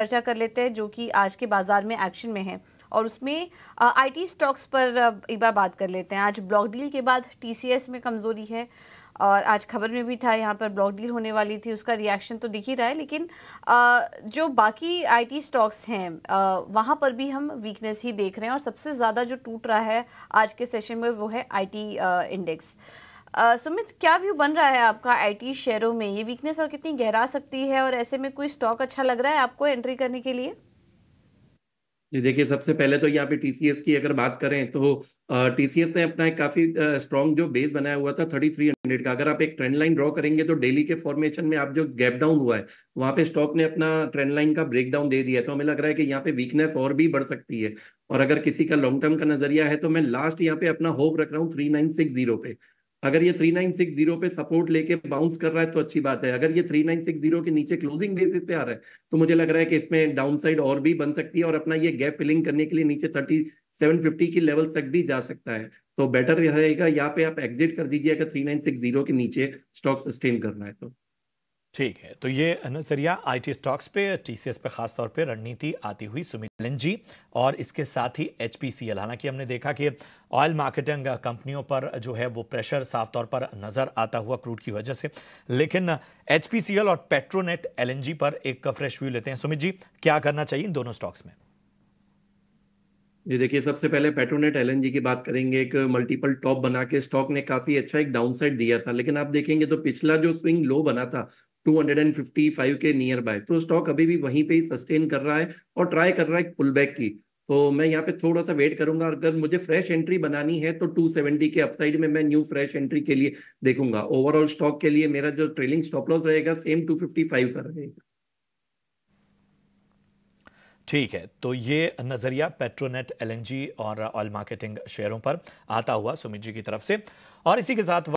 चर्चा कर लेते हैं जो कि आज के बाजार में एक्शन में है और उसमें आईटी स्टॉक्स पर एक बार बात कर लेते हैं आज ब्लॉक डील के बाद टीसीएस में कमज़ोरी है और आज खबर में भी था यहाँ पर ब्लॉक डील होने वाली थी उसका रिएक्शन तो दिख ही रहा है लेकिन जो बाकी आईटी स्टॉक्स हैं वहाँ पर भी हम वीकनेस ही देख रहे हैं और सबसे ज़्यादा जो टूट रहा है आज के सेशन में वो है आईटी इंडेक्स सुमित क्या व्यू बन रहा है आपका आईटी शेयरों में ये वीकनेस और कितनी गहरा सकती है और ऐसे में कोई स्टॉक अच्छा लग रहा है आपको एंट्री करने के लिए देखिए सबसे पहले तो यहाँ पे टीसीएस की अगर बात करें तो टीसीएस ने अपना एक काफी स्ट्रॉन्ग जो बेस बनाया हुआ था थर्टी थ्री हंड्रेड का अगर आप एक ट्रेंड लाइन ड्रॉ करेंगे तो डेली के फॉर्मेशन में आप जो गैप डाउन हुआ है वहां पे स्टॉक ने अपना ट्रेंड लाइन का ब्रेक डाउन दे दिया है तो हमें लग रहा है कि यहाँ पे वीकनेस और भी बढ़ सकती है और अगर किसी का लॉन्ग टर्म का नजरिया है तो मैं लास्ट यहाँ पे अपना होप रख रहा हूँ थ्री नाइन सिक्स जीरो पे अगर ये 3960 पे सपोर्ट लेके बाउंस कर रहा है तो अच्छी बात है अगर ये 3960 के नीचे क्लोजिंग बेसिस पे आ रहा है तो मुझे लग रहा है कि इसमें डाउनसाइड और भी बन सकती है और अपना ये गैप फिलिंग करने के लिए नीचे 3750 की लेवल तक भी जा सकता है तो बेटर रहेगा यहाँ पे आप एग्जिट कर दीजिए अगर थ्री के नीचे स्टॉक सस्टेन करना है तो ठीक है तो ये नजरिया आईटी स्टॉक्स पे टीसीएस पे खास तौर पे रणनीति आती हुई सुमित जी और इसके साथ ही एचपीसीएल हालांकि हमने देखा कि ऑयल मार्केटिंग कंपनियों पर जो है वो प्रेशर साफ तौर पर नजर आता हुआ क्रूड की वजह से लेकिन एचपीसीएल और पेट्रोनेट एलएनजी पर एक फ्रेश व्यू लेते हैं सुमित जी क्या करना चाहिए इन दोनों स्टॉक्स में जी देखिए सबसे पहले पेट्रोनेट एल की बात करेंगे एक मल्टीपल टॉप बना के स्टॉक ने काफी अच्छा एक डाउनसाइड दिया था लेकिन आप देखेंगे तो पिछला जो स्विंग लो बना था 255 के नियर बाय तो स्टॉक अभी भी वहीं पे ही सस्टेन कर रहा है और ट्राई कर रहा है पुल बैक की तो मैं यहाँ पे थोड़ा सा वेट करूंगा अगर मुझे फ्रेश एंट्री बनानी है तो 270 के अपसाइड में मैं न्यू फ्रेश एंट्री के लिए देखूंगा ओवरऑल स्टॉक के लिए मेरा जो ट्रेलिंग स्टॉप लॉस रहेगा सेम 255 का रहेगा ठीक है तो ये नज़रिया पेट्रोनेट एलएनजी और ऑयल मार्केटिंग शेयरों पर आता हुआ सुमित जी की तरफ से और इसी के साथ